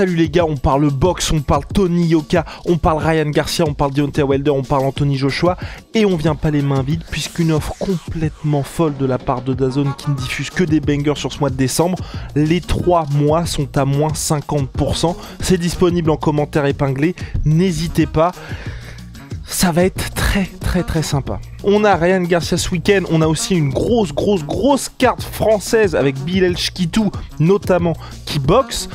Salut les gars, on parle box, on parle Tony Yoka, on parle Ryan Garcia, on parle Deontay Wilder, on parle Anthony Joshua et on vient pas les mains vides puisqu'une offre complètement folle de la part de Dazone qui ne diffuse que des bangers sur ce mois de décembre. Les trois mois sont à moins 50%. C'est disponible en commentaire épinglé, n'hésitez pas. Ça va être très très très sympa. On a Ryan Garcia ce week-end. On a aussi une grosse, grosse, grosse carte française avec Bilal Shkitu, notamment, qui boxe.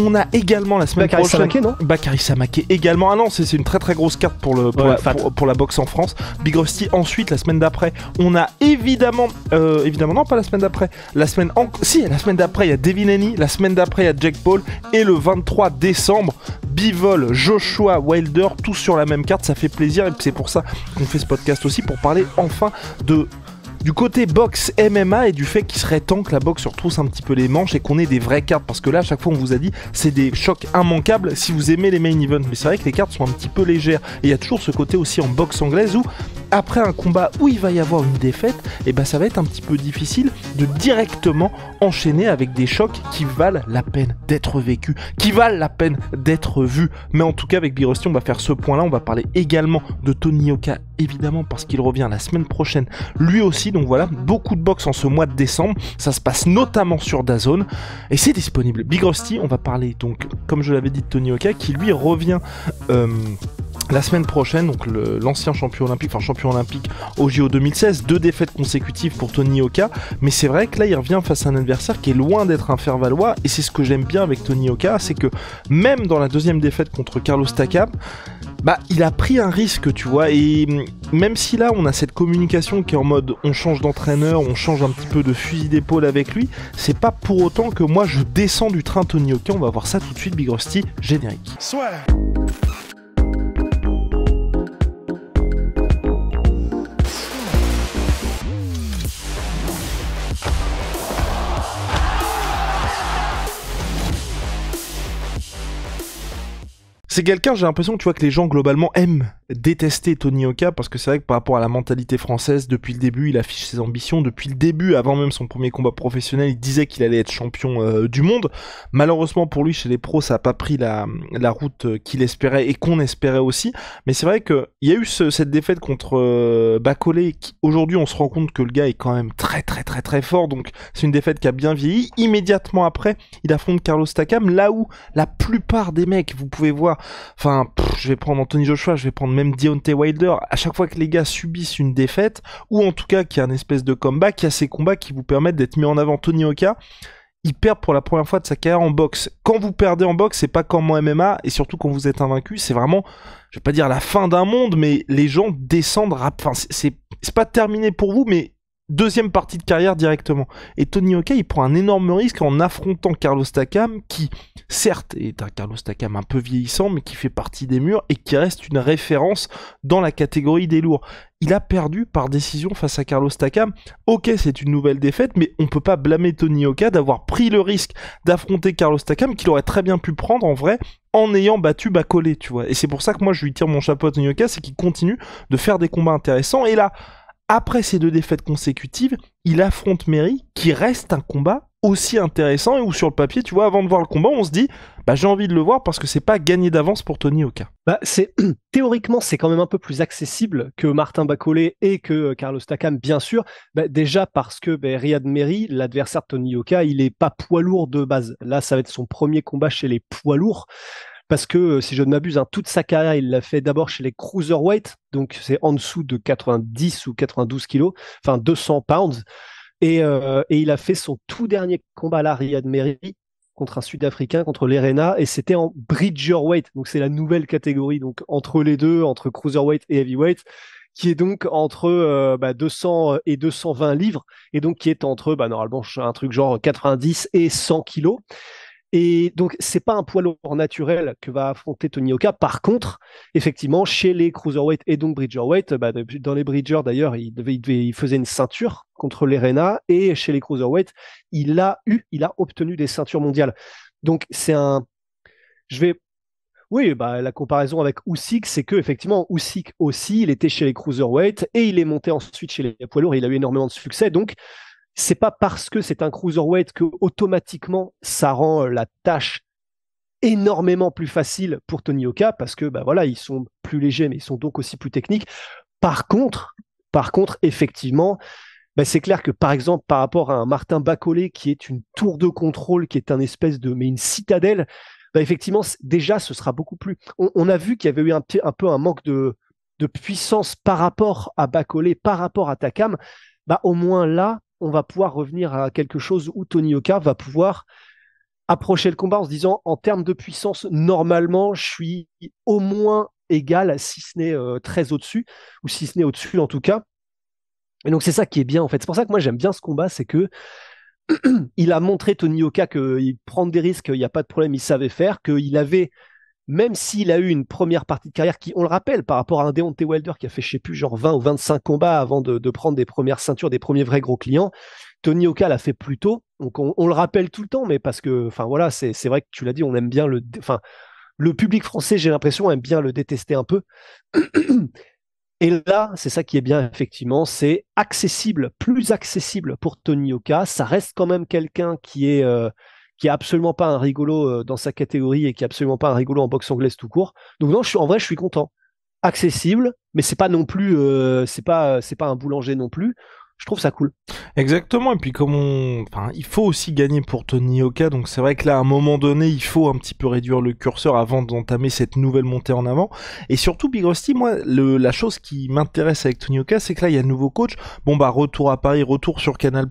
On a également la semaine Bakary prochaine. Samake, non Bakary Samake également. Ah non, c'est une très très grosse carte pour, la, boxe en France. Big Rusty ensuite, la semaine d'après. On a évidemment, euh, évidemment, non, pas la semaine d'après. La semaine Si, la semaine d'après, il y a Devin Haney. La semaine d'après, il y a Jack Paul. Et le 23 décembre, Bivol, Joshua, Wilder, tous sur la même carte. Ça fait plaisir et c'est pour ça qu'on fait ce podcast aussi pour parler enfin de du côté box MMA et du fait qu'il serait temps que la boxe se retrousse un petit peu les manches et qu'on ait des vraies cartes. Parce que là, à chaque fois, on vous a dit, c'est des chocs immanquables si vous aimez les main events. Mais c'est vrai que les cartes sont un petit peu légères. Et il y a toujours ce côté aussi en boxe anglaise où, après un combat où il va y avoir une défaite, et eh ben ça va être un petit peu difficile de directement enchaîner avec des chocs qui valent la peine d'être vécus, qui valent la peine d'être vus. Mais en tout cas, avec Birosti, on va faire ce point-là. On va parler également de Tony Oka, évidemment, parce qu'il revient la semaine prochaine. Lui aussi, donc voilà, mhm. beaucoup de boxe en ce mois de décembre. Ça se passe notamment sur Dazone et c'est disponible. Big Rusty, on va parler donc, comme je l'avais dit, de Tony Oka qui lui revient. Euh, la semaine prochaine, donc l'ancien champion olympique, enfin champion olympique au JO 2016, deux défaites consécutives pour Tony Oka, mais c'est vrai que là il revient face à un adversaire qui est loin d'être un valois. et c'est ce que j'aime bien avec Tony Oka, c'est que même dans la deuxième défaite contre Carlos Takam, bah, il a pris un risque, tu vois. Et même si là, on a cette communication qui est en mode on change d'entraîneur, on change un petit peu de fusil d'épaule avec lui, c'est pas pour autant que moi je descends du train Tony Ok, On va voir ça tout de suite, Big Rusty, générique. Soit. c'est quelqu'un, j'ai l'impression, tu vois, que les gens globalement aiment détester Tony Oka parce que c'est vrai que par rapport à la mentalité française, depuis le début, il affiche ses ambitions. Depuis le début, avant même son premier combat professionnel, il disait qu'il allait être champion euh, du monde. Malheureusement pour lui, chez les pros, ça n'a pas pris la, route euh, qu'il espérait et qu'on espérait aussi. Mais c'est vrai qu'il y a eu cette défaite contre euh, Bacolé. Aujourd'hui, on se rend compte que le gars est quand même très très très très fort. Donc c'est une défaite qui a bien vieilli. Immédiatement après, il affronte Carlos Takam, là où la plupart des mecs, vous pouvez voir, enfin, je vais prendre Anthony Joshua, je vais prendre même Deontay Wilder, à chaque fois que les gars subissent une défaite, ou en tout cas qu'il y a un espèce de combat, qu'il y a ces combats qui vous permettent d'être mis en avant Tony Oka, il perd pour la première fois de sa carrière en boxe. Quand vous perdez en boxe, c'est pas comme en MMA, et surtout quand vous êtes invaincu, c'est vraiment, je vais pas dire la fin d'un monde, mais les gens descendent, enfin c'est pas terminé pour vous, mais deuxième partie de carrière directement. Et Tony Oka, il prend un énorme risque en affrontant Carlos Takam, qui, certes, est un Carlos Takam un peu vieillissant, mais qui fait partie des murs et qui reste une référence dans la catégorie des lourds. Il a perdu par décision face à Carlos Takam. Ok, c'est une nouvelle défaite, mais on peut pas blâmer Tony Oka d'avoir pris le risque d'affronter Carlos Takam, qu'il aurait très bien pu prendre en vrai en ayant battu Bacolé, tu vois. Et c'est pour ça que moi je lui tire mon chapeau à Tony Oka, c'est qu'il continue de faire des combats intéressants. Et là, après ces deux défaites consécutives, il affronte Mary, qui reste un combat aussi intéressant et où sur le papier, tu vois, avant de voir le combat, on se dit, bah j'ai envie de le voir parce que c'est pas gagné d'avance pour Tony Oka. Bah c'est théoriquement c'est quand même un peu plus accessible que Martin Bacolé et que euh, Carlos Takam, bien sûr. Bah, déjà parce que bah, Riyad Mery, l'adversaire de Tony Oka, il est pas poids lourd de base. Là, ça va être son premier combat chez les poids lourds parce que euh, si je ne m'abuse, hein, toute sa carrière, il l'a fait d'abord chez les cruiserweight, donc c'est en dessous de 90 ou 92 kilos, enfin 200 pounds, et, euh, et, il a fait son tout dernier combat à la Riyad Meri contre un Sud-Africain, contre l'Erena, et c'était en bridgerweight, donc c'est la nouvelle catégorie, donc entre les deux, entre cruiserweight et heavyweight qui est donc entre 200 euh, bah, et 220 livres, et donc qui est entre, bah, normalement, un truc genre 90 et 100 kilos. Et donc, c'est pas un poids lourd naturel que va affronter Tony Oka. Par contre, effectivement, chez les cruiserweight et donc bridgerweight, bah, dans les bridger d'ailleurs, il, il, faisait une ceinture contre les Rena et chez les cruiserweight, il a eu, il a obtenu des ceintures mondiales. Donc, c'est un, je vais oui, bah, la comparaison avec Usyk, c'est que effectivement Usyk aussi, il était chez les cruiserweight et il est monté ensuite chez les poids lourds. Il a eu énormément de succès, donc c'est pas parce que c'est un cruiserweight que automatiquement ça rend euh, la tâche énormément plus facile pour Tony Oka parce que bah voilà ils sont plus légers mais ils sont donc aussi plus techniques. Par contre, par contre effectivement bah, c'est clair que par exemple par rapport à un Martin Bacolé qui est une tour de contrôle qui est un espèce de mais une citadelle bah, effectivement déjà ce sera beaucoup plus. On, a vu qu'il y avait eu un, peu un manque de de puissance par rapport à Bacolé, par rapport à Takam. Bah au moins là on va pouvoir revenir à quelque chose où Tony Oka va pouvoir approcher le combat en se disant en termes de puissance, normalement, je suis au moins égal, si ce n'est euh, très au-dessus, ou si ce n'est au-dessus en tout cas. Et donc c'est ça qui est bien en fait. C'est pour ça que moi j'aime bien ce combat, c'est que il a montré Tony Oka qu'il prend des risques, il n'y a pas de problème, il savait faire, qu'il avait même s'il a eu une première partie de carrière qui, on le rappelle, par rapport à un Deontay Wilder qui a fait, je sais plus, genre 20 ou 25 combats avant de, prendre des premières ceintures, des premiers vrais gros clients, Tony Oka l'a fait plus tôt. Donc on, le rappelle tout le temps, mais parce que, enfin voilà, c'est vrai que tu l'as dit, on aime bien le, enfin le public français, j'ai l'impression, aime bien le détester un peu. Et là, c'est ça qui est bien, effectivement, c'est accessible, plus accessible pour Tony Oka. Ça reste quand même quelqu'un qui est euh, qui est absolument pas un rigolo euh, dans sa catégorie et qui est absolument pas un rigolo en boxe anglaise tout court. Donc non, en vrai, je suis content. Accessible, mais c'est pas non plus, euh, c'est pas, c'est pas un boulanger non plus je trouve ça cool. Exactement, et puis comme on... Enfin, il faut aussi gagner pour Tony Oka, donc c'est vrai que là, à un moment donné, il faut un petit peu réduire le curseur avant d'entamer cette nouvelle montée en avant. Et surtout, Big Rusty, moi, la chose qui m'intéresse avec Tony Oka, c'est que là, il y a un nouveau coach. Bon, bah, retour à Paris, retour sur Canal+.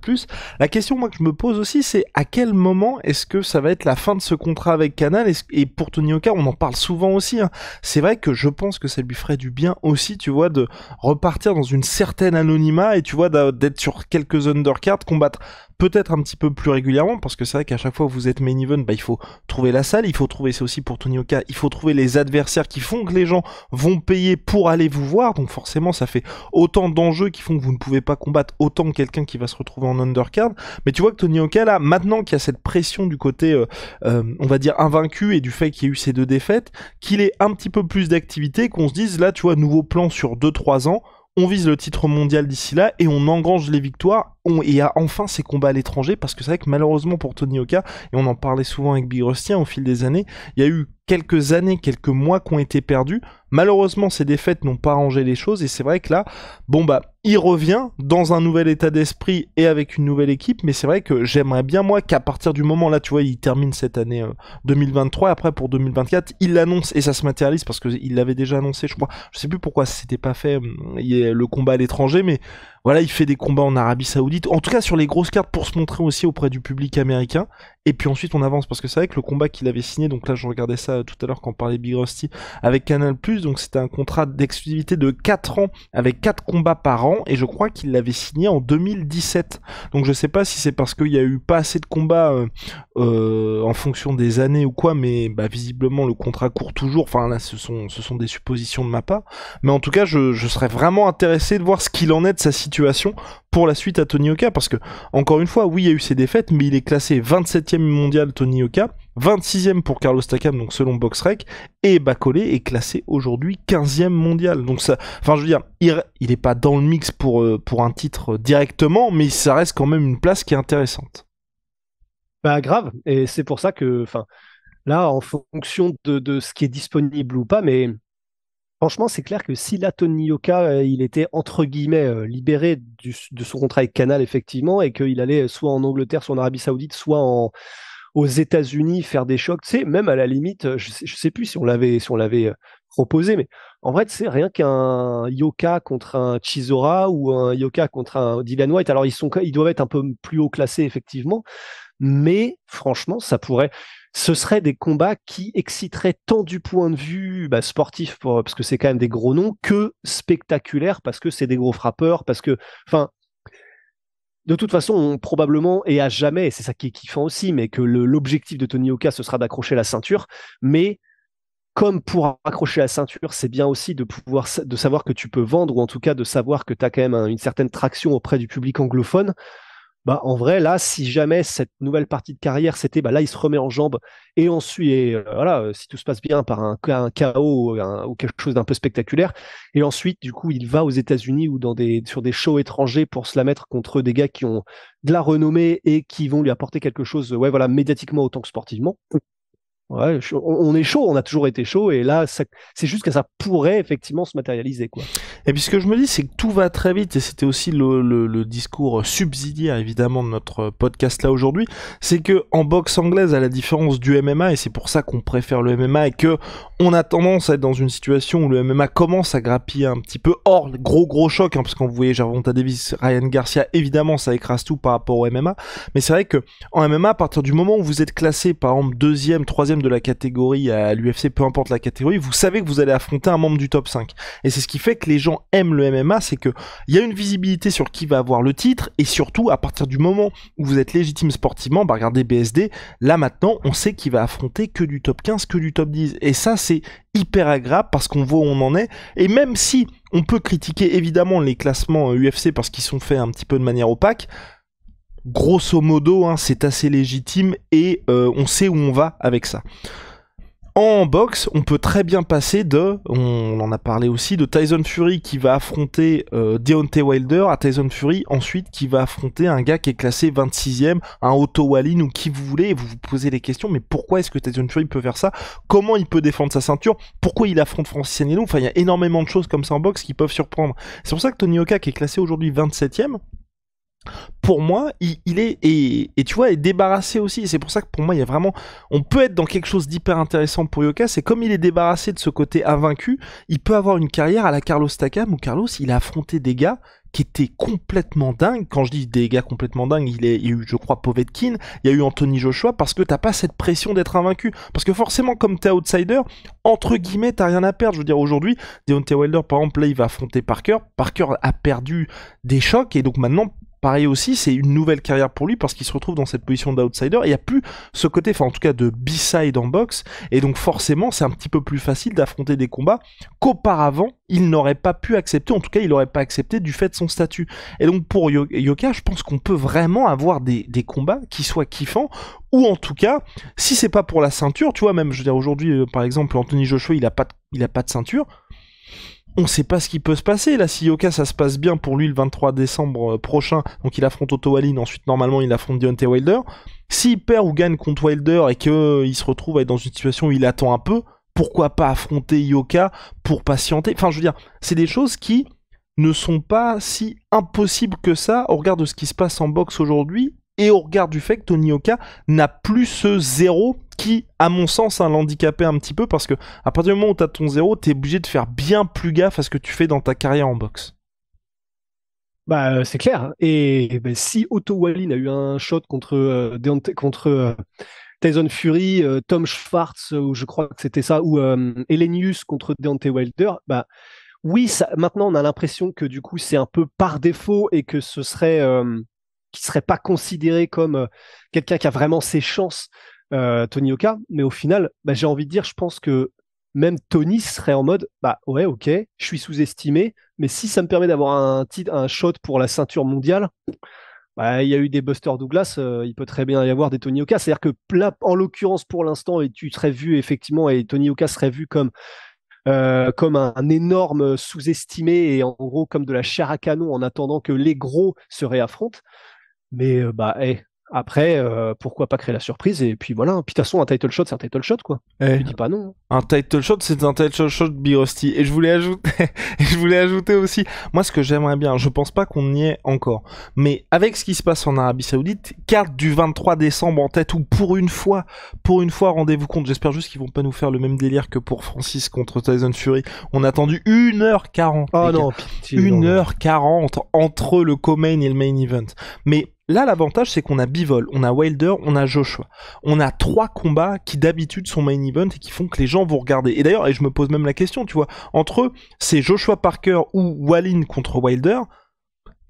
La question, moi, que je me pose aussi, c'est à quel moment est-ce que ça va être la fin de ce contrat avec Canal Et pour Tony Oka, on en parle souvent aussi. Hein. C'est vrai que je pense que ça lui ferait du bien aussi, tu vois, de repartir dans une certaine anonymat et, tu vois, d'avoir d'être sur quelques undercards, combattre peut-être un petit peu plus régulièrement, parce que c'est vrai qu'à chaque fois que vous êtes main event, bah, il faut trouver la salle, il faut trouver, c'est aussi pour Tony Oka, il faut trouver les adversaires qui font que les gens vont payer pour aller vous voir, donc forcément ça fait autant d'enjeux qui font que vous ne pouvez pas combattre autant quelqu'un qui va se retrouver en undercard, mais tu vois que Tony Oka là, maintenant qu'il y a cette pression du côté, euh, euh, on va dire invaincu, et du fait qu'il y ait eu ces deux défaites, qu'il ait un petit peu plus d'activité, qu'on se dise là, tu vois, nouveau plan sur 2-3 ans, on vise le titre mondial d'ici là et on engrange les victoires et a enfin ces combats à l'étranger, parce que c'est vrai que malheureusement pour Tony Oka, et on en parlait souvent avec Big Rustien hein, au fil des années, il y a eu quelques années, quelques mois qui ont été perdus. Malheureusement, ces défaites n'ont pas rangé les choses, et c'est vrai que là, bon bah, il revient dans un nouvel état d'esprit et avec une nouvelle équipe, mais c'est vrai que j'aimerais bien moi qu'à partir du moment là, tu vois, il termine cette année 2023, euh, après pour 2024, il l'annonce et ça se matérialise parce qu'il l'avait déjà annoncé, je crois. Je sais plus pourquoi c'était pas fait, euh, le combat à l'étranger, mais voilà, il fait des combats en Arabie Saoudite. En tout cas, sur les grosses cartes pour se montrer aussi auprès du public américain. Et puis ensuite on avance parce que c'est vrai que le combat qu'il avait signé, donc là je regardais ça tout à l'heure quand on parlait Big Rusty avec Canal ⁇ donc c'était un contrat d'exclusivité de 4 ans avec 4 combats par an et je crois qu'il l'avait signé en 2017. Donc je sais pas si c'est parce qu'il y a eu pas assez de combats euh, euh, en fonction des années ou quoi, mais bah, visiblement le contrat court toujours. Enfin là ce sont, ce sont des suppositions de ma part. Mais en tout cas je serais vraiment intéressé de voir ce qu'il en est de sa situation pour la suite à Tony Oka parce que encore une fois oui il y a eu ses défaites mais il est classé 27e mondial Tony Oka 26e pour Carlos Takam donc selon Boxrec et Bacolé est classé aujourd'hui 15e mondial donc ça enfin je veux dire il, n'est est pas dans le mix pour, euh, pour un titre directement mais ça reste quand même une place qui est intéressante bah grave et c'est pour ça que enfin là en fonction de, de ce qui est disponible ou pas mais Franchement, c'est clair que si la Yoka, euh, il était entre guillemets euh, libéré de son contrat avec Canal, effectivement, et qu'il allait euh, soit en Angleterre, soit en Arabie Saoudite, soit aux États-Unis faire des chocs, tu même à la limite, je sais, je sais plus si on l'avait, on l'avait proposé, mais en vrai, c'est rien qu'un Yoka contre un Chisora ou un Yoka contre un Dylan White. Alors, ils, sont, ils doivent être un peu plus haut classés, effectivement, mais franchement, ça pourrait ce seraient des combats qui exciteraient tant du point de vue bah, sportif, parce que c'est quand même des gros noms, que spectaculaires, parce que c'est des gros frappeurs, parce que, enfin, de toute façon, probablement et à jamais, c'est ça qui est kiffant aussi, mais que l'objectif de Tony Oka, ce sera d'accrocher la ceinture. Mais comme pour accrocher la ceinture, c'est bien aussi de pouvoir de savoir que tu peux vendre, ou en tout cas de savoir que tu as quand même une certaine traction auprès du public anglophone. Bah, en vrai, là, si jamais cette nouvelle partie de carrière, c'était, bah, là, il se remet en jambe et ensuite, et, euh, voilà, euh, si tout se passe bien par un, un chaos ou quelque chose d'un peu spectaculaire, et ensuite, du coup, il va aux États-Unis ou dans des, sur des shows étrangers pour se la mettre contre des gars qui ont de la renommée et qui vont lui apporter quelque chose, ouais, voilà, médiatiquement autant que sportivement on est chaud, on a toujours été chaud, et là, c'est juste que ça pourrait effectivement se matérialiser, quoi. Et puis ce que je me dis, c'est que tout va très vite, et c'était aussi le, discours subsidiaire évidemment de notre podcast là aujourd'hui, c'est que en boxe anglaise, à la différence du MMA, et c'est pour ça qu'on préfère le MMA, et que on a tendance à être dans une situation où le MMA commence à grappiller un petit peu, hors gros gros choc, hein, parce qu'on voyait Gervonta Davis, Ryan Garcia, évidemment ça écrase tout par rapport au MMA, mais c'est vrai que en MMA, à partir du moment où vous êtes classé par exemple deuxième, troisième de la catégorie à l'UFC, peu importe la catégorie, vous savez que vous allez affronter un membre du top 5. Et c'est ce qui fait que les gens aiment le MMA, c'est que il y a une visibilité sur qui va avoir le titre, et surtout, à partir du moment où vous êtes légitime sportivement, bah regardez BSD, là maintenant, on sait qu'il va affronter que du top 15, que du top 10. Et ça, c'est hyper agréable parce qu'on voit où on en est. Et même si on peut critiquer évidemment les classements UFC euh, parce qu'ils sont faits un petit peu de manière opaque, grosso modo, hein, c'est assez légitime et euh, on sait où on va avec ça. En boxe, on peut très bien passer de, on en a parlé aussi, de Tyson Fury qui va affronter euh, Deontay Wilder à Tyson Fury ensuite qui va affronter un gars qui est classé 26ème, un Otto Wallin ou qui vous voulez, et vous vous posez les questions, mais pourquoi est-ce que Tyson Fury peut faire ça Comment il peut défendre sa ceinture Pourquoi il affronte Francis Ngannou Enfin, il y a énormément de choses comme ça en boxe qui peuvent surprendre. C'est pour ça que Tony Oka qui est classé aujourd'hui 27ème, pour moi, il, est et, tu vois, est débarrassé aussi. c'est pour ça que pour moi, il y a vraiment, on peut être dans quelque chose d'hyper intéressant pour Yoka. C'est comme il est débarrassé de ce côté invaincu, il peut avoir une carrière à la Carlos Takam où Carlos, il a affronté des gars qui étaient complètement dingues. Quand je dis des gars complètement dingues, il, est, y a eu, je crois, Povetkin, il y a eu Anthony Joshua, parce que t'as pas cette pression d'être invaincu. Parce que forcément, comme t'es outsider, entre guillemets, t'as rien à perdre. Je veux dire, aujourd'hui, Deontay Wilder, par exemple, là, il va affronter Parker. Parker a perdu des chocs, et donc maintenant, pareil aussi, c'est une nouvelle carrière pour lui parce qu'il se retrouve dans cette position d'outsider. Il n'y a plus ce côté, enfin en tout cas de B-side en boxe, et donc forcément c'est un petit peu plus facile d'affronter des combats qu'auparavant il n'aurait pas pu accepter, en tout cas il n'aurait pas accepté du fait de son statut. Et donc pour Yoka, je pense qu'on peut vraiment avoir des, combats qui soient kiffants, ou en tout cas, si c'est pas pour la ceinture, tu vois, même je veux dire aujourd'hui euh, par exemple Anthony Joshua il n'a pas, a pas de ceinture on ne sait pas ce qui peut se passer. Là, si Yoka, ça se passe bien pour lui le 23 décembre euh, prochain, donc il affronte Otto Wallin, ensuite normalement il affronte Deontay Wilder. S'il perd ou gagne contre Wilder et qu'il euh, il se retrouve à être dans une situation où il attend un peu, pourquoi pas affronter Yoka pour patienter Enfin, je veux dire, c'est des choses qui ne sont pas si impossibles que ça au regard de ce qui se passe en boxe aujourd'hui et au regard du fait que Tony Yoka n'a plus ce zéro qui, à mon sens, un hein, handicapé un petit peu parce que à partir du moment où tu as ton zéro, tu es obligé de faire bien plus gaffe à ce que tu fais dans ta carrière en boxe. Bah, euh, c'est clair. Hein. Et bah, si Otto Wallin a eu un shot contre, euh, contre euh, Tyson Fury, Tom Schwartz, ou je crois que c'était ça, ou Elenius contre Deontay Wilder, bah, oui, ça, maintenant on a l'impression que du coup c'est un peu par défaut et que ce serait qui serait pas considéré comme quelqu'un qui a vraiment ses chances euh, Tony Oka. Mais au final, bah, j'ai envie de dire, je pense que même Tony serait en mode, bah ouais, ok, je suis sous-estimé, mais si ça me permet d'avoir un un shot pour la ceinture mondiale, bah, il y a eu des Buster Douglas, euh, il peut très bien y avoir des Tony Oka. C'est-à-dire que là, en l'occurrence, pour l'instant, et tu serais vu effectivement, et Tony Oka serait vu comme euh, comme un, énorme sous-estimé et en gros comme de la chair à canon en attendant que les gros se réaffrontent. Mais bah, hey, après, euh, pourquoi pas créer la surprise et puis voilà. Puis de toute façon, un title shot, c'est un title shot quoi. Eh, tu dis pas non. Hein. Un title shot, c'est un title shot de Et je voulais ajouter, je voulais ajouter aussi, moi ce que j'aimerais bien, je pense pas qu'on y est encore, mais avec ce qui se passe en Arabie Saoudite, carte du 23 décembre en tête ou pour une fois, pour une fois, rendez-vous compte. J'espère juste qu'ils vont pas nous faire le même délire que pour Francis contre Tyson Fury. On a attendu 1h40. Oh ah non, 1h40 entre le co-main et le main event. Mais Là, l'avantage, c'est qu'on a Bivol, on a Wilder, on a Joshua. On a trois combats qui d'habitude sont main event et qui font que les gens vont regarder. Et d'ailleurs, et je me pose même la question, tu vois, entre eux, c'est Joshua Parker ou Wallin contre Wilder,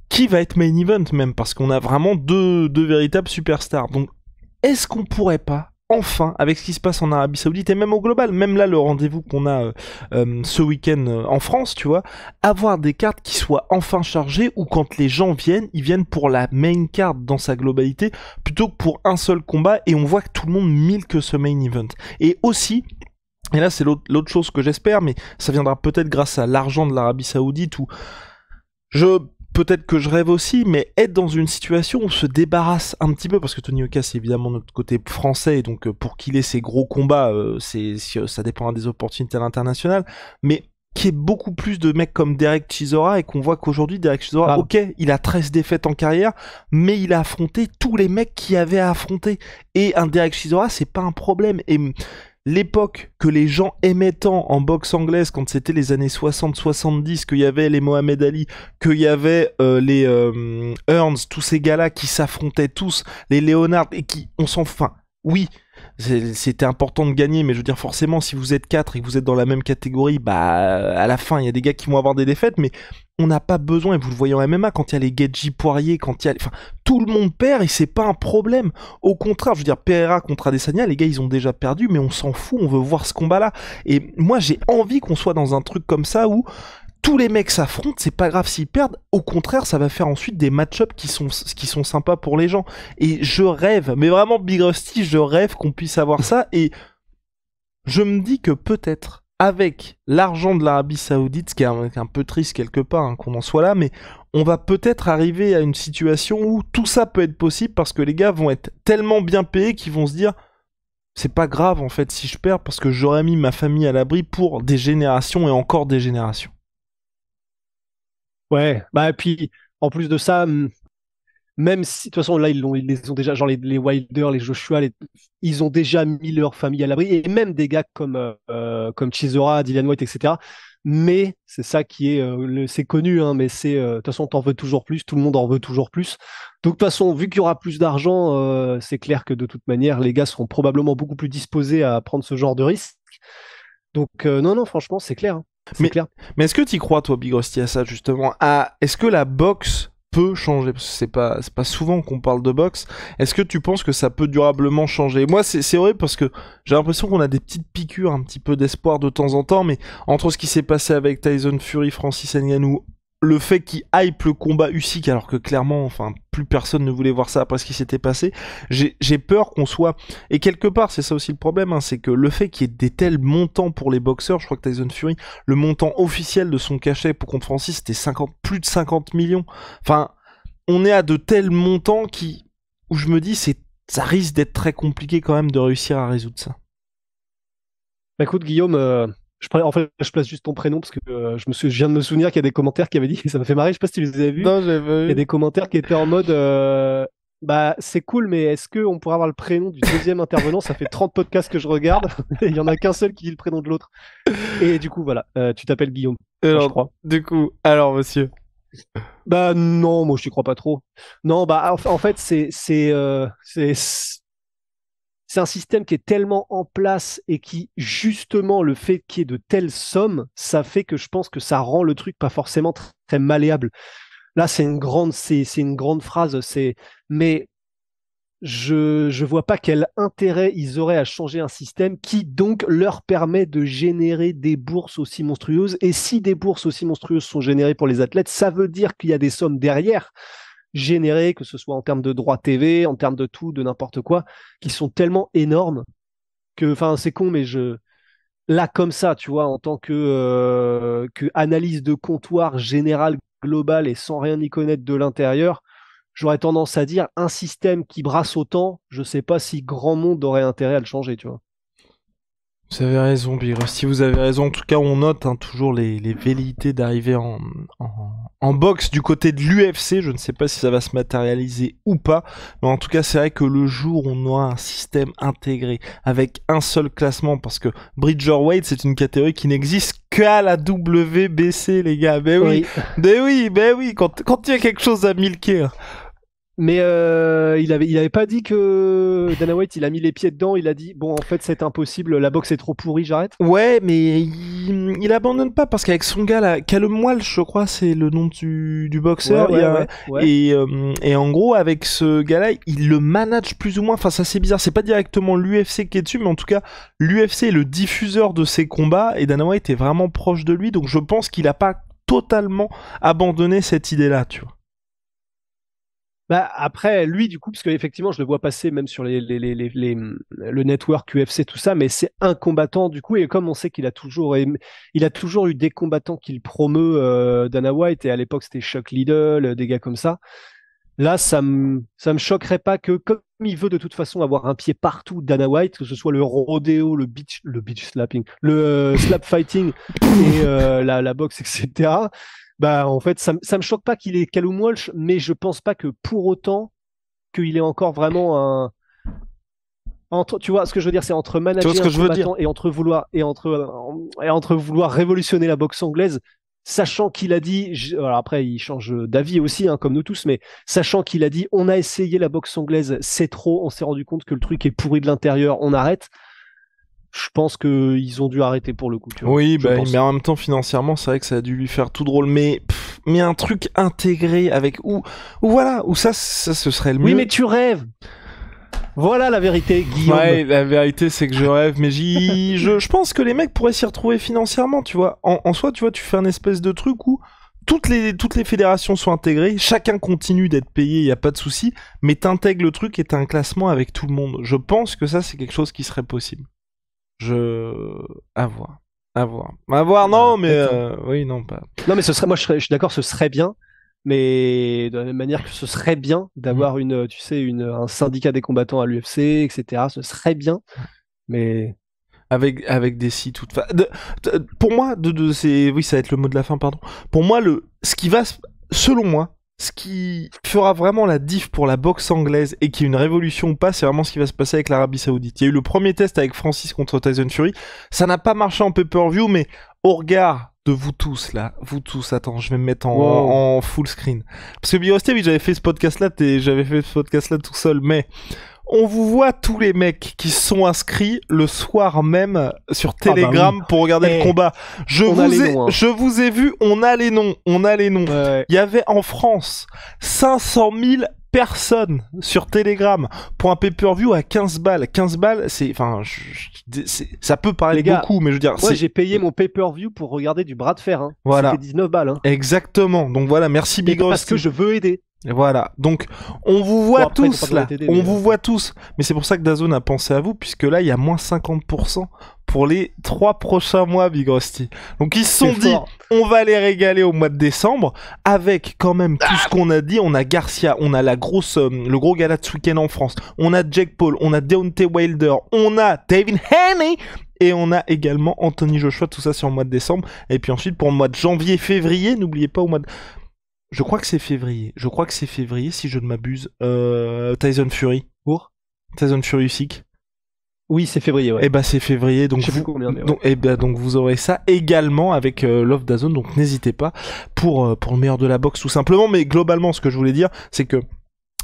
qui va être main event même Parce qu'on a vraiment deux, deux véritables superstars. Donc, est-ce qu'on pourrait pas enfin avec ce qui se passe en Arabie Saoudite et même au global, même là le rendez-vous qu'on a euh, euh, ce week-end euh, en France, tu vois, avoir des cartes qui soient enfin chargées ou quand les gens viennent, ils viennent pour la main card dans sa globalité plutôt que pour un seul combat et on voit que tout le monde mille que ce main event. Et aussi, et là c'est l'autre chose que j'espère, mais ça viendra peut-être grâce à l'argent de l'Arabie Saoudite où je peut-être que je rêve aussi, mais être dans une situation où on se débarrasse un petit peu, parce que Tony Oka c'est évidemment notre côté français, donc euh, pour qu'il ait ses gros combats, euh, c'est, euh, ça dépendra des opportunités à l'international, mais qu'il y ait beaucoup plus de mecs comme Derek Chisora et qu'on voit qu'aujourd'hui Derek Chisora, ah. ok, il a 13 défaites en carrière, mais il a affronté tous les mecs qu'il avait à affronter. Et un Derek Chisora, c'est pas un problème. Et, l'époque que les gens aimaient tant en boxe anglaise quand c'était les années 60-70, qu'il y avait les Mohamed Ali, qu'il y avait euh, les euh, Hearns, Earns, tous ces gars-là qui s'affrontaient tous, les Leonard, et qui, on s'en... fout oui, c'était important de gagner, mais je veux dire, forcément, si vous êtes 4 et que vous êtes dans la même catégorie, bah, à la fin, il y a des gars qui vont avoir des défaites, mais on n'a pas besoin, et vous le voyez en MMA, quand il y a les Gedji Poirier, quand il y a. Enfin, tout le monde perd et c'est pas un problème. Au contraire, je veux dire, Pereira contre Adesanya, les gars, ils ont déjà perdu, mais on s'en fout, on veut voir ce combat-là. Et moi, j'ai envie qu'on soit dans un truc comme ça où tous les mecs s'affrontent, c'est pas grave s'ils perdent. Au contraire, ça va faire ensuite des match-ups qui sont, qui sont sympas pour les gens. Et je rêve, mais vraiment Big Rusty, je rêve qu'on puisse avoir ça. Et je me dis que peut-être, avec l'argent de l'Arabie Saoudite, ce qui est un, peu triste quelque part hein, qu'on en soit là, mais on va peut-être arriver à une situation où tout ça peut être possible parce que les gars vont être tellement bien payés qu'ils vont se dire c'est pas grave en fait si je perds parce que j'aurais mis ma famille à l'abri pour des générations et encore des générations. Ouais, bah, puis en plus de ça, même si, de toute façon, là, ils, les ont déjà, genre les, Wilder, les Joshua, ils ont déjà mis leur famille à l'abri, et même des gars comme, euh, euh, comme Chisora, Dylan White, etc. Mais c'est ça qui est, euh, c'est connu, hein, mais c'est, de toute façon, t'en veux toujours plus, tout le monde en veut toujours plus. Donc, de toute façon, vu qu'il y aura plus d'argent, c'est clair que de toute manière, les gars seront probablement beaucoup plus disposés à prendre ce genre de risque. Donc, non, non, franchement, c'est clair. Hein. Mais, est-ce que tu crois, toi, Big Rusty, à ça, justement à, Est-ce que la boxe peut changer Parce que c'est pas, c'est pas souvent qu'on parle de boxe. Est-ce que tu penses que ça peut durablement changer Moi, c'est, c'est vrai parce que j'ai l'impression qu'on a des petites piqûres, un petit peu d'espoir de temps en temps, mais entre ce qui s'est passé avec Tyson Fury, Francis Ngannou le fait qu'il hype le combat Usyk alors que clairement, enfin, plus personne ne voulait voir ça après ce qui s'était passé, j'ai peur qu'on soit... Et quelque part, c'est ça aussi le problème, hein, c'est que le fait qu'il y ait des tels montants pour les boxeurs, je crois que Tyson Fury, le montant officiel de son cachet pour contre Francis, c'était plus de 50 millions. Enfin, on est à de tels montants qui... où je me dis, c'est ça risque d'être très compliqué quand même de réussir à résoudre ça. Bah, écoute Guillaume, euh, je en fait, je place juste ton prénom parce que euh, je, me suis, viens de me souvenir qu'il y a des commentaires qui avaient dit, ça m'a fait marrer, je sais pas si tu les avais vus. Non, j'ai vu. Il y a des commentaires qui étaient en mode, euh, bah, c'est cool, mais est-ce qu'on pourrait avoir le prénom du deuxième intervenant Ça fait 30 podcasts que je regarde, et il y en a qu'un seul qui dit le prénom de l'autre. Et du coup, voilà, euh, tu t'appelles Guillaume. Alors, je crois. Du coup, alors, monsieur. Bah non, moi je t'y crois pas trop. Non, bah en fait c'est c'est c'est un système qui est tellement en place et qui, justement, le fait qu'il y ait de telles sommes, ça fait que je pense que ça rend le truc pas forcément très, malléable. Là, c'est une grande, c'est, une grande phrase, c'est, mais je, ne vois pas quel intérêt ils auraient à changer un système qui donc leur permet de générer des bourses aussi monstrueuses. Et si des bourses aussi monstrueuses sont générées pour les athlètes, ça veut dire qu'il y a des sommes derrière générés, que ce soit en termes de droits TV, en termes de tout, de n'importe quoi, qui sont tellement énormes que, enfin, c'est con, mais je là comme ça, tu vois, en tant que, euh, que analyse de comptoir général, global, et sans rien y connaître de l'intérieur, j'aurais tendance à dire un système qui brasse autant, je ne sais pas si grand monde aurait intérêt à le changer, tu vois. Vous avez raison, bir Si vous avez raison, en tout cas, on note hein, toujours les, les velléités d'arriver en, en boxe du côté de l'UFC. Je ne sais pas si ça va se matérialiser ou pas. Mais en tout cas, c'est vrai que le jour où on aura un système intégré avec un seul classement, parce que Bridger Wade c'est une catégorie qui n'existe qu'à la WBC, les gars. Ben oui. mais ben oui, ben oui. Quand, quand il y a quelque chose à milquer hein. Mais euh, il avait il pas dit que Dana White il a mis les pieds dedans. Il a dit bon en fait c'est impossible, la boxe est trop pourrie, j'arrête. Ouais, mais il, abandonne pas parce qu'avec son gars là, Callum Walsh je crois c'est le nom du, du boxeur. et euh, et en gros avec ce gars là il le manage plus ou moins. Enfin ça c'est bizarre, c'est pas directement l'UFC qui est dessus, mais en tout cas l'UFC est le diffuseur de ses combats et Dana White est vraiment proche de lui, donc je pense qu'il a pas totalement abandonné cette idée là, tu vois. Bah après lui du coup parce que effectivement je le vois passer même sur les, les, les, les hum, le network UFC tout ça mais c'est un combattant du coup et comme on sait qu'il a toujours il a toujours eu des combattants qu'il promeut euh, Dana White et à l'époque c'était Chuck Liddell euh, des gars comme ça là ça me ça me choquerait pas que comme il veut de toute façon avoir un pied partout Dana White que ce soit le rodeo, le beach le beach slapping le euh, slap fighting et la la boxe etc bah en fait ça, me choque pas qu'il est Callum Walsh, mais je pense pas que pour autant qu'il est encore vraiment un entre, tu vois ce que je veux dire c'est entre manager et entre vouloir et entre et entre vouloir révolutionner la boxe anglaise sachant qu'il a dit alors après il change d'avis aussi hein, comme nous tous mais sachant qu'il a dit on a essayé la boxe anglaise c'est trop on s'est rendu compte que le truc est pourri de l'intérieur on arrête je pense que ils ont dû arrêter pour le coup. oui, bah, mais en même temps financièrement, c'est vrai que ça a dû lui faire tout drôle, mais mais un truc intégré avec ou voilà ou ça ce serait le mieux. Oui, mais tu rêves. Voilà la vérité, Guillaume. Ouais, la vérité, c'est que je rêve, mais je, pense que les mecs pourraient s'y retrouver financièrement, tu vois. En, soi, tu vois, tu fais un espèce de truc où toutes les, toutes les fédérations sont intégrées, chacun continue d'être payé, il n'y a pas de souci, mais intègres le truc et t'as un classement avec tout le monde. Je pense que ça, c'est quelque chose qui serait possible. Je. À voir. À voir. non, mais. Euh, oui, non, pas. Non, mais ce serait. Moi, je, suis d'accord, ce serait bien. Mais de la même manière que ce serait bien d'avoir mm. une, tu sais, une, un syndicat des combattants à l'UFC, etc. Ce serait bien. Mais avec avec des si toute pour moi de, de c'est oui ça va être le mot de la fin pardon pour moi le ce qui va selon moi ce qui fera vraiment la diff pour la boxe anglaise et qui est une révolution ou pas, c'est vraiment ce qui va se passer avec l'Arabie Saoudite. Il y a eu le premier test avec Francis contre Tyson Fury. Ça n'a pas marché en pay-per-view, mais au regard de vous tous là, vous tous, attends, je vais me mettre en, full screen. Parce que oui, j'avais fait ce podcast là, j'avais fait ce podcast là tout seul, mais on vous voit tous les mecs qui sont inscrits le soir même sur ah bah Telegram pour regarder le eh, combat. Je vous, ai, hein. je vous ai vu, on a les noms, on a les noms. Il y avait en France 500 000 personnes sur Telegram pour un pay-per-view à 15 balles. 15 balles, c'est, enfin, ça peut parler beaucoup, mais je veux dire. Ouais, j'ai payé mon pay-per-view pour regarder du bras de fer. Hein. Voilà. C'était 19 balles. Hein. Exactement. Donc voilà, merci Big Parce que je veux aider. Voilà. Donc, on vous voit tous là. on vous euh, voit tous. Mais c'est pour ça que Dazone a pensé à vous, puisque là, il y a moins 50% pour les trois prochains mois, Big Rusty. Donc, ils se sont dit, on va les régaler au mois de décembre, avec quand même tout ce qu'on a dit. On a Garcia, on a la grosse, euh, le gros gala de ce week-end en France. On a Jack Paul, on a Deontay Wilder, on a David Haney, et on a également Anthony Joshua, tout ça sur le mois de décembre. Et puis ensuite, pour le mois de janvier, février, n'oubliez pas, au mois de... Je crois que c'est février. Je crois que c'est février, si je ne m'abuse. Euh, Tyson Fury. Pour Tyson Fury Oui, c'est février. Ouais. Et eh ben, c'est février, donc vous, donc, et eh ben donc vous aurez ça également avec euh, Love Dazone, donc n'hésitez pas pour euh, pour le meilleur de la boxe tout simplement. Mais globalement, ce que je voulais dire, c'est que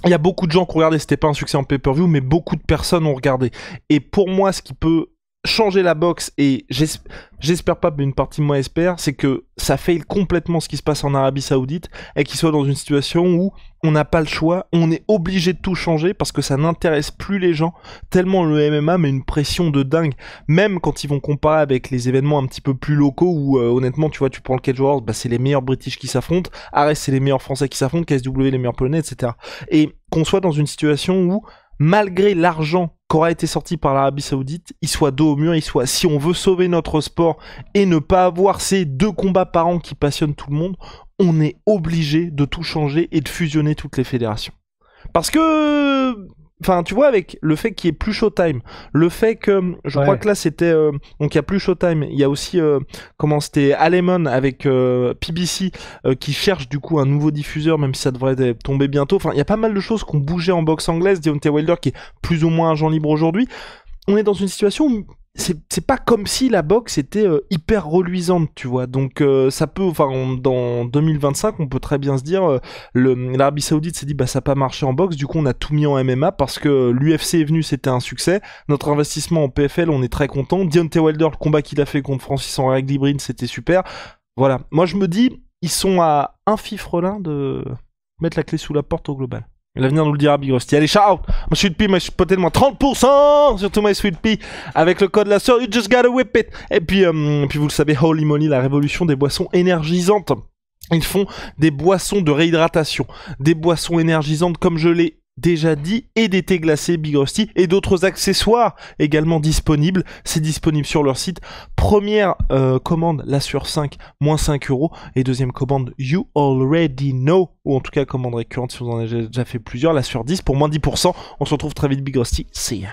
il y a beaucoup de gens qui ont regardé, c'était pas un succès en pay-per-view, mais beaucoup de personnes ont regardé. Et pour moi, ce qui peut changer la boxe et j'espère pas, mais une partie de moi espère, c'est que ça faille complètement ce qui se passe en Arabie Saoudite et qu'ils soit dans une situation où on n'a pas le choix, on est obligé de tout changer parce que ça n'intéresse plus les gens, tellement le MMA met une pression de dingue, même quand ils vont comparer avec les événements un petit peu plus locaux où euh, honnêtement tu vois tu prends le Cage Wars, bah, c'est les meilleurs British qui s'affrontent, Ares c'est les meilleurs Français qui s'affrontent, KSW les meilleurs Polonais, etc. Et qu'on soit dans une situation où malgré l'argent qu'aura été sorti par l'Arabie Saoudite, il soit dos au mur, il soit si on veut sauver notre sport et ne pas avoir ces deux combats par an qui passionnent tout le monde, on est obligé de tout changer et de fusionner toutes les fédérations. Parce que Enfin, tu vois, avec le fait qu'il y ait plus Showtime, le fait que, hum, je crois que là, c'était, euh, donc il y a plus Showtime, il y a aussi, euh, comment c'était, Alemon avec euh, PBC qui cherche du coup un nouveau diffuseur, même si ça devrait tomber bientôt. Enfin, il y a pas mal de choses qui ont bougé en boxe anglaise, Deontay Wilder qui est plus ou moins un libre aujourd'hui. On est dans une situation où c'est pas comme si la boxe était euh, hyper reluisante, tu vois. Donc euh, ça peut, enfin, dans 2025, on peut très bien se dire, euh, l'Arabie Saoudite s'est dit, bah ça n'a pas marché en boxe, du coup on a tout mis en MMA parce que l'UFC est venu, c'était un succès. Notre investissement en PFL, on est très content. Deontay Wilder, le combat qu'il a fait contre Francis règle hybride c'était super. Voilà. Moi je me dis, ils sont à un fifrelin de mettre la clé sous la porte au global. L'avenir nous le dira, Big Rusty. Allez, shout out My Sweet Pea, My Sweet Poté, moins 30% Surtout My Sweet Pea, avec le code la sœur, you just gotta whip it Et puis, euh, puis vous le savez, Holy Money, la révolution des boissons énergisantes ils font des boissons de réhydratation, des boissons énergisantes comme je l'ai déjà dit et des thés glacés Big Rusty et d'autres accessoires également disponibles. C'est disponible sur leur site. Première euh, commande la sur 5, moins 5 euros. Et deuxième commande, you already know, ou en tout cas commande récurrente si vous en avez déjà fait plusieurs, la sur 10 pour moins 10%. On se retrouve très vite Big Rusty. See